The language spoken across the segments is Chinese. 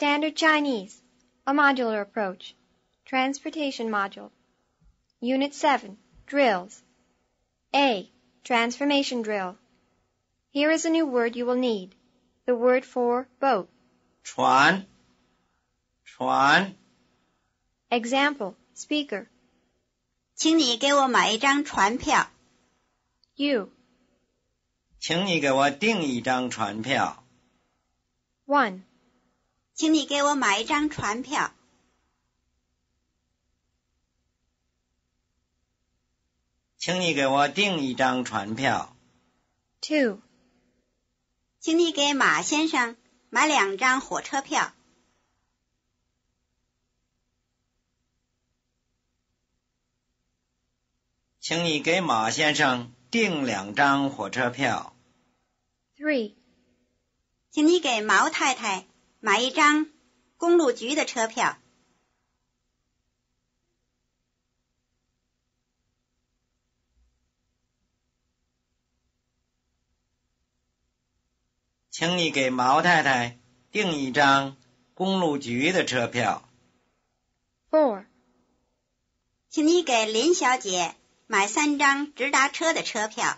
Standard Chinese, a modular approach, transportation module. Unit 7, drills. A, transformation drill. Here is a new word you will need. The word for boat. 船,船. Example, speaker. 请你给我订一张船票. One. 请你给我买一张船票。请你给我订一张船票。Two，请你给马先生买两张火车票。请你给马先生订两张火车票。Three，请你给毛太太。买一张公路局的车票，请你给毛太太订一张公路局的车票。Four，请你给林小姐买三张直达车的车票。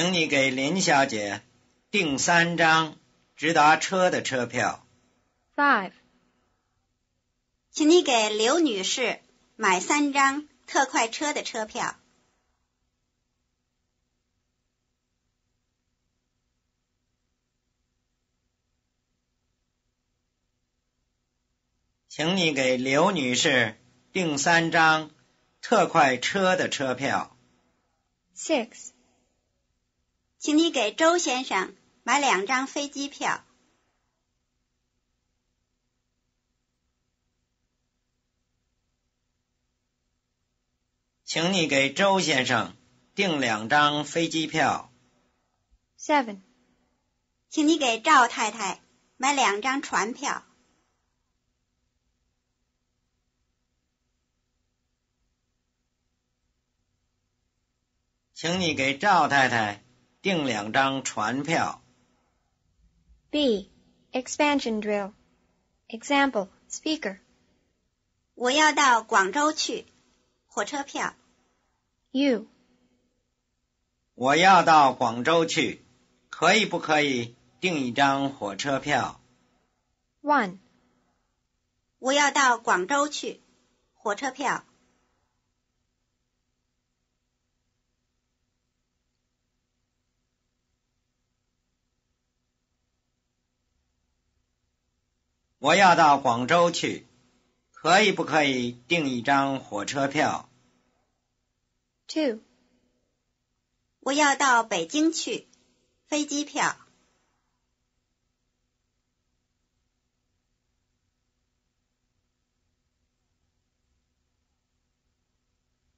请你给林小姐订三张直达车的车票。Five，请你给刘女士买三张特快车的车票。请你给刘女士订三张特快车的车票。Six。请你给周先生买两张飞机票。请你给周先生订两张飞机票。Seven，请你给赵太太买两张船票。请你给赵太太。订两张船票。B. Expansion drill. Example, speaker. 我要到广州去，火车票。You. 我要到广州去，可以不可以订一张火车票？One. 我要到广州去，火车票。我要到广州去，可以不可以订一张火车票？Two。我要到北京去，飞机票。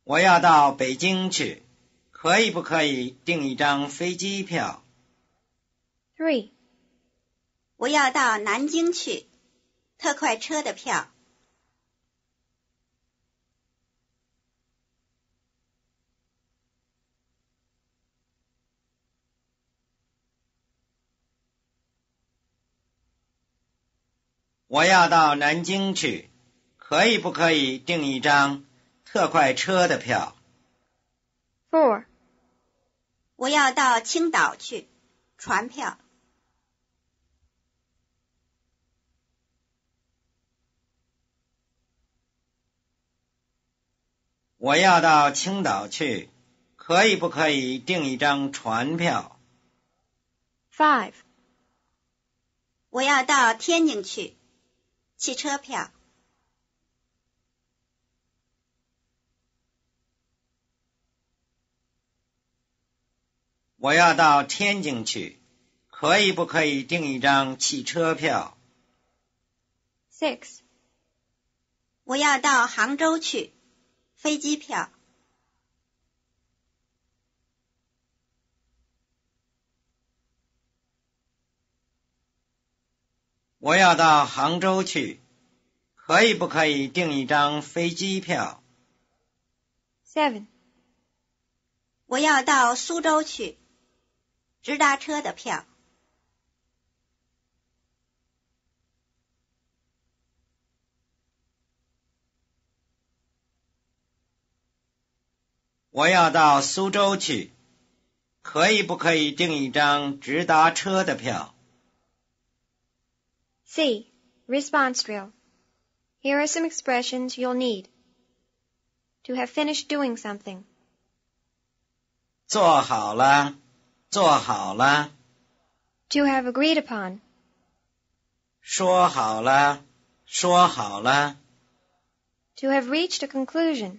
我要到北京去，可以不可以订一张飞机票？Three。我要到南京去。特快车的票。我要到南京去，可以不可以订一张特快车的票？Four。我要到青岛去，船票。我要到青岛去，可以不可以订一张船票？Five。我要到天津去，汽车票。我要到天津去，可以不可以订一张汽车票？Six。我要到杭州去。飞机票，我要到杭州去，可以不可以订一张飞机票？Seven，我要到苏州去，直达车的票。我要到苏州去，可以不可以订一张直达车的票？C. Response drill. Here are some expressions you'll need. To have finished doing something. 做好了，做好了。To have agreed upon. 说好了，说好了。To have reached a conclusion.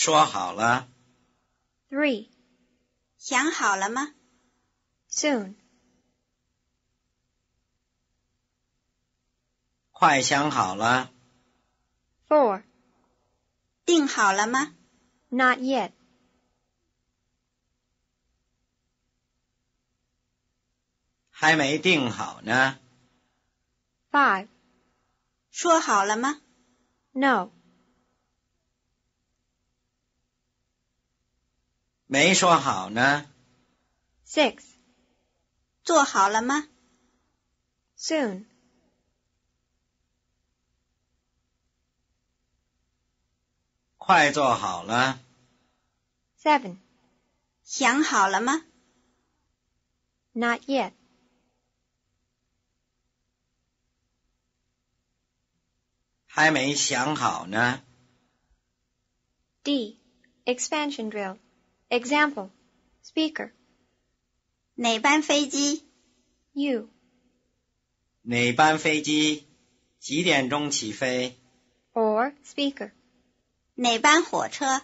说好了。Three，想好了吗？Soon，快想好了。Four，定好了吗？Not yet。还没定好呢。Five，说好了吗？No。没说好呢。Six，做好了吗？Soon。快做好了。Seven，想好了吗？Not yet。还没想好呢。D expansion drill。Example, speaker. 哪班飞机？You. 哪班飞机？几点钟起飞？Or speaker. 哪班火车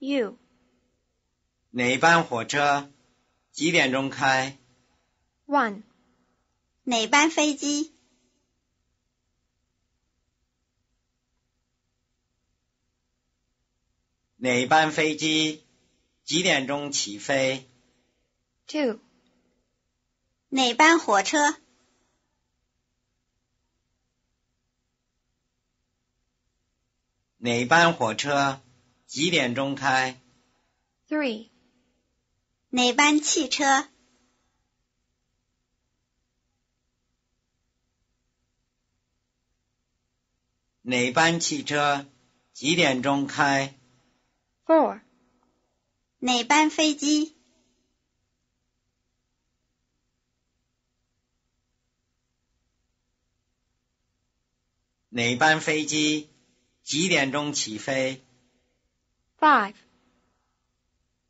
？You. 哪班火车？几点钟开？One. 哪班飞机？哪班飞机？几点钟起飞？Two。哪班火车？哪班火车几点钟开？Three。哪班汽车？哪班汽车几点钟开？Four。哪班飞机？哪班飞机几点钟起飞？Five。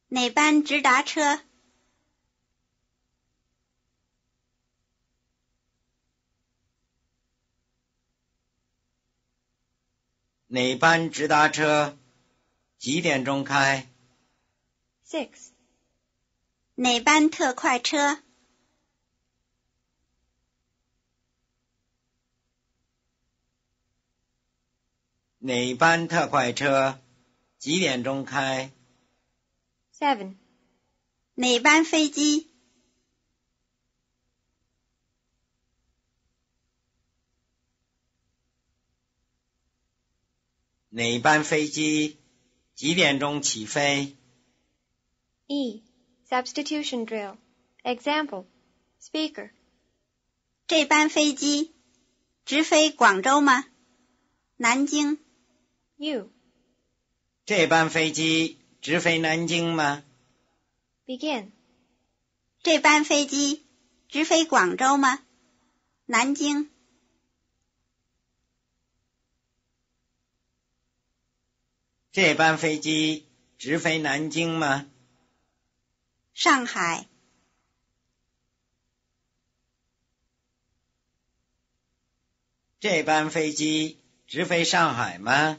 哪班直达车？哪班直达车几点钟开？Six，哪班特快车？哪班特快车？几点钟开？Seven，哪班飞机？哪班飞机？几点钟起飞？E. Substitution drill. Example. Speaker. 这班飞机直飞广州吗？南京。U. 这班飞机直飞南京吗？Begin. 这班飞机直飞广州吗？南京。这班飞机直飞南京吗？上海，这班飞机直飞上海吗？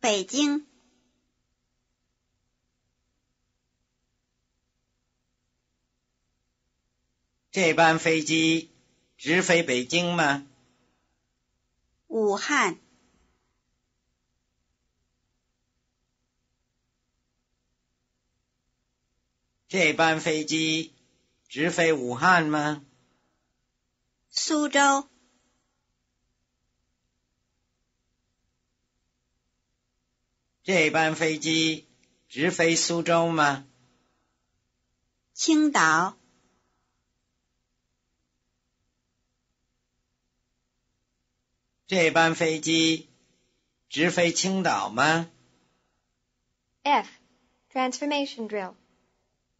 北京，这班飞机直飞北京吗？武汉。这班飞机直飞武汉吗？苏州。这班飞机直飞苏州吗？青岛。这班飞机直飞青岛吗？F transformation drill.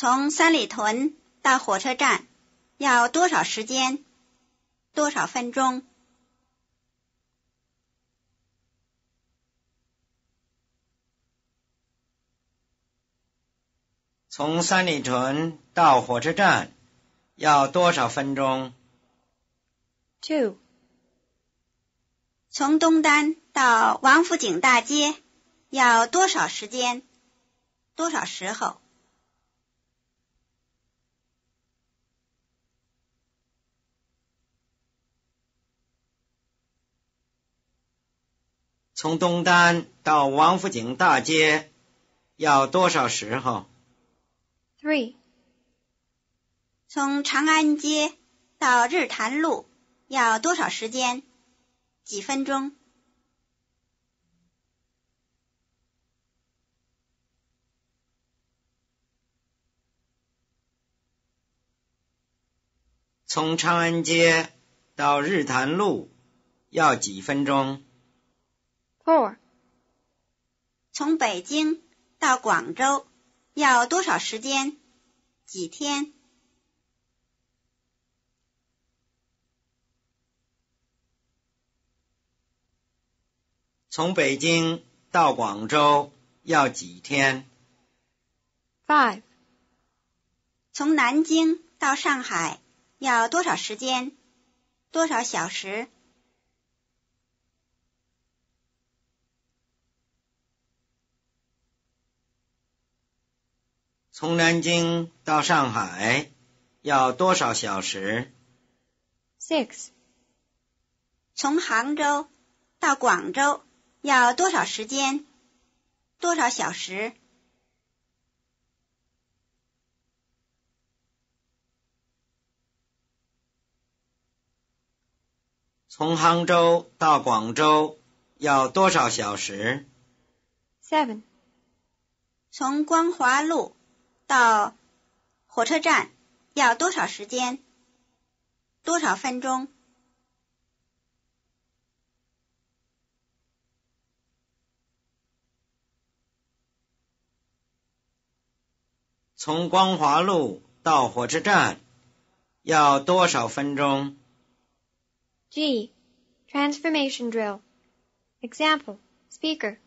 从三里屯到火车站要多少时间？多少分钟？从三里屯到火车站要多少分钟？Two。从东单到王府井大街要多少时间？多少时候？从东单到王府井大街要多少时候？Three。从长安街到日坛路要多少时间？几分钟？从长安街到日坛路要几分钟？Four，从北京到广州要多少时间？几天？从北京到广州要几天？Five，从南京到上海要多少时间？多少小时？从南京到上海要多少小时？Six。从杭州到广州要多少时间？多少小时？从杭州到广州要多少小时？Seven。从光华路。到火车站要多少时间？多少分钟？从光华路到火车站要多少分钟？G transformation drill example speaker。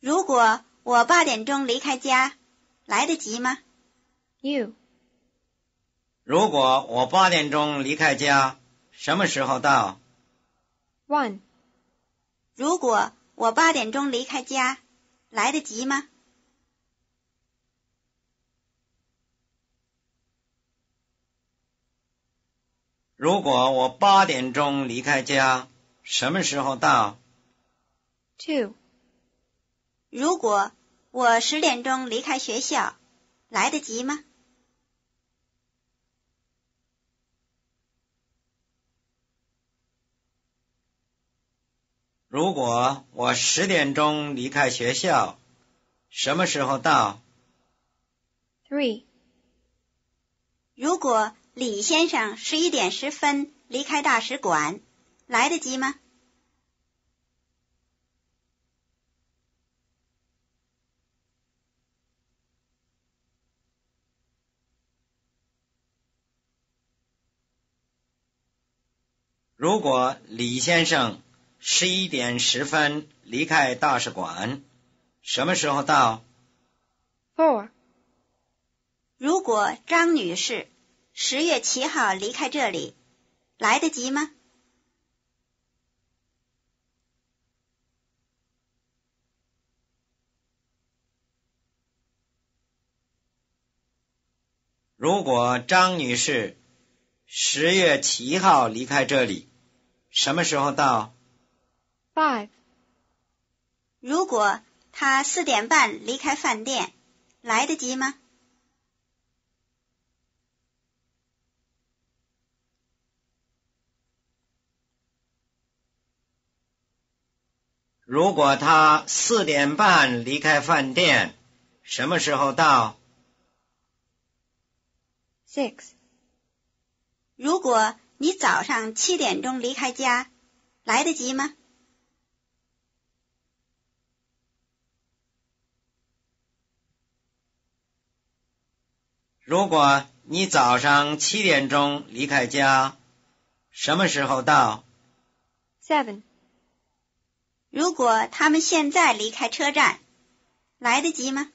如果我八点钟离开家。来得及吗？You。如果我八点钟离开家，什么时候到？One。如果我八点钟离开家，来得及吗？如果我八点钟离开家，什么时候到？Two。如果我十点钟离开学校，来得及吗？如果我十点钟离开学校，什么时候到？Three。如果李先生十一点十分离开大使馆，来得及吗？如果李先生十一点十分离开大使馆，什么时候到？不。如果张女士十月七号离开这里，来得及吗？如果张女士十月七号离开这里。什么时候到？Five。如果他四点半离开饭店，来得及吗？如果他四点半离开饭店，什么时候到？Six。如果。你早上七点钟离开家，来得及吗？如果你早上七点钟离开家，什么时候到？Seven。如果他们现在离开车站，来得及吗？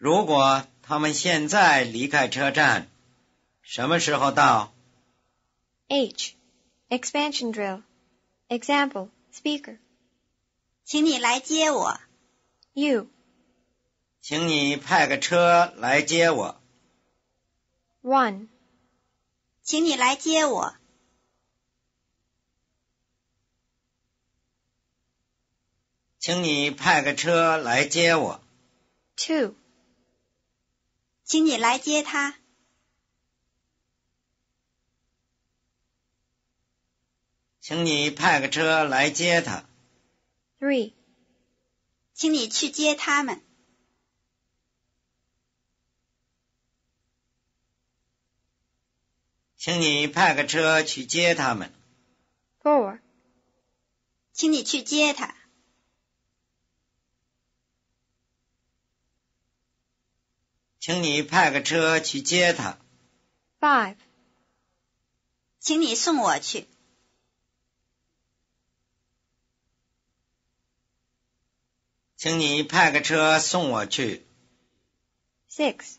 如果他们现在离开车站，什么时候到？H. Expansion drill. Example. Speaker. 请你来接我。U. 请你派个车来接我。One. 请你来接我。请你派个车来接我。Two. 请你来接他，请你派个车来接他。Three，请你去接他们，请你派个车去接他们。Four，请你去接他。请你派个车去接他。Five，请你送我去。请你派个车送我去。Six，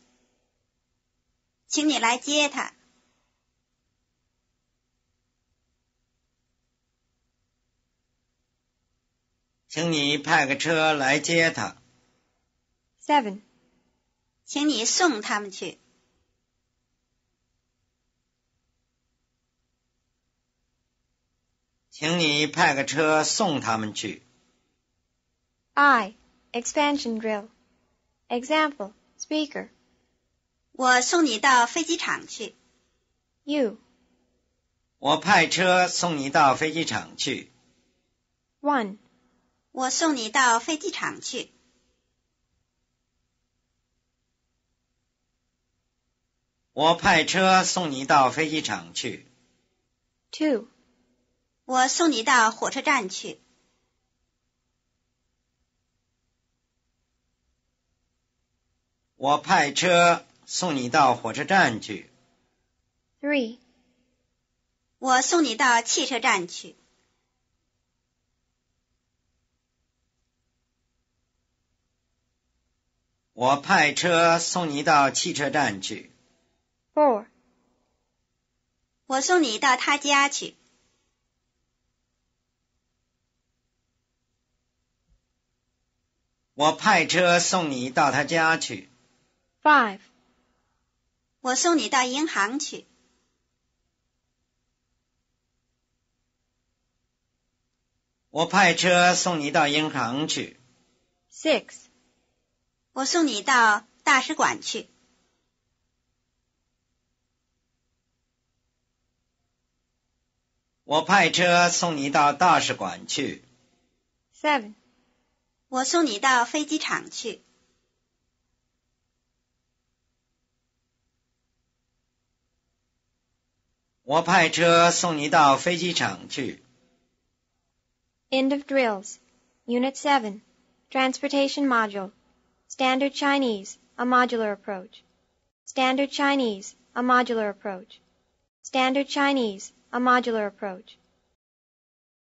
请你来接他。请你派个车来接他。Seven。请你送他们去。请你派个车送他们去。I expansion drill example speaker。我送你到飞机场去。You。我派车送你到飞机场去。One。我送你到飞机场去。我派车送你到飞机场去。Two，我送你到火车站去。我派车送你到火车站去。Three，我送你到汽车站去。我派车送你到汽车站去。Four，我送你到他家去。我派车送你到他家去。Five，我送你到银行去。我派车送你到银行去。Six，我送你到大使馆去。我派车送你到大使馆去。Seven，我送你到飞机场去。我派车送你到飞机场去。End of drills. Unit 7. Transportation Module. Standard Chinese, a modular approach. Standard Chinese, a modular approach. Standard Chinese, a modular approach.